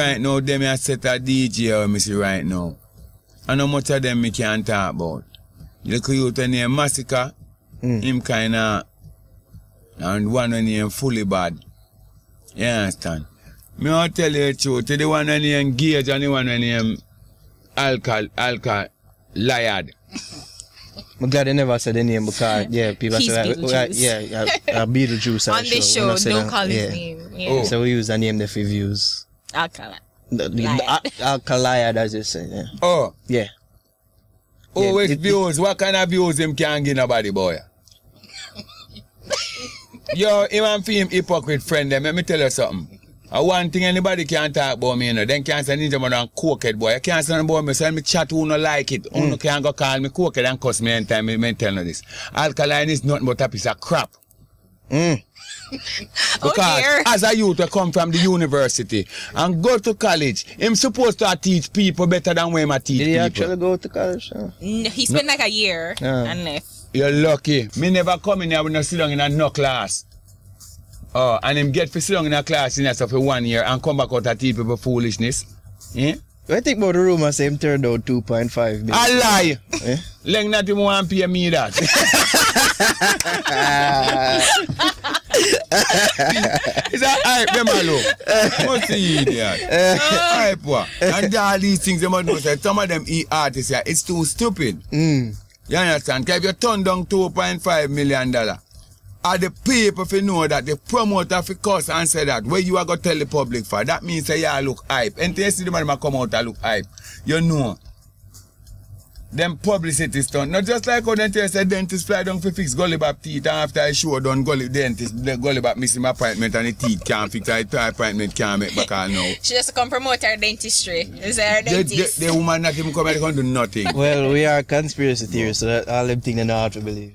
Right now, them are set a DJ or me see right now. I how much of them me can talk about. You Little youth named Massacre, mm. him kinda, and one named Fully Bad. You understand? Me I tell you the truth, the one named Gage and the one named Alka, alcohol, Liard. I'm glad they never said the name because yeah, people He's say like, like yeah, yeah, Beetlejuice. On this show, don't call his name. Yeah. Oh. So we use the name the for views. Alkali. The, as you say. Yeah. Oh. Yeah. Oh, yeah, it, views. It, what kind of views him can not get nobody, boy? Yo, even and for him hypocrite friend them, let me tell you something. Uh, one thing anybody can not talk about me, you know, then can't say ninja man and cokehead boy. I can't say send about me, send me chat who no like it. Mm. Who no mm. can go call me cokehead and cuss me anytime me, me tell you this. Alkaline is nothing but a piece of crap. Mm. Oh, because oh as a youth, I come from the university and go to college. I'm supposed to teach people better than when I teach Did he people. actually go to college? No, he spent no. like a year yeah. and left. You're lucky. Me never come in here with no sit down in a no class. Oh, and him get for sit down in a class in that for one year and come back out and teach people foolishness. Yeah? I think about the rumor say him turned out 2.5 million. A lie! Eh? Leng not him want pay me that. it's like, all right, Bemalo. What's the idiot? All right, poor. And all these things, they must know, say, some of them e artists, yeah, it's too stupid. Mm. You understand? Cause If you turn down $2.5 million, are the people if you know that the promoter for course and say that where you are going to tell the public for that means say yeah look hype and they see the man come out and look hype you know them publicity stunt. Not just like how they dentist fly down to fix gully back teeth and after I show done gully dentist, the gully back missing my appointment and the teeth can't fix her appointment can't make back on now. she just come promote her dentistry. Is her dentist? The, the, the woman not even come and do nothing. Well, we are conspiracy theorists, so that all them things they know how to believe.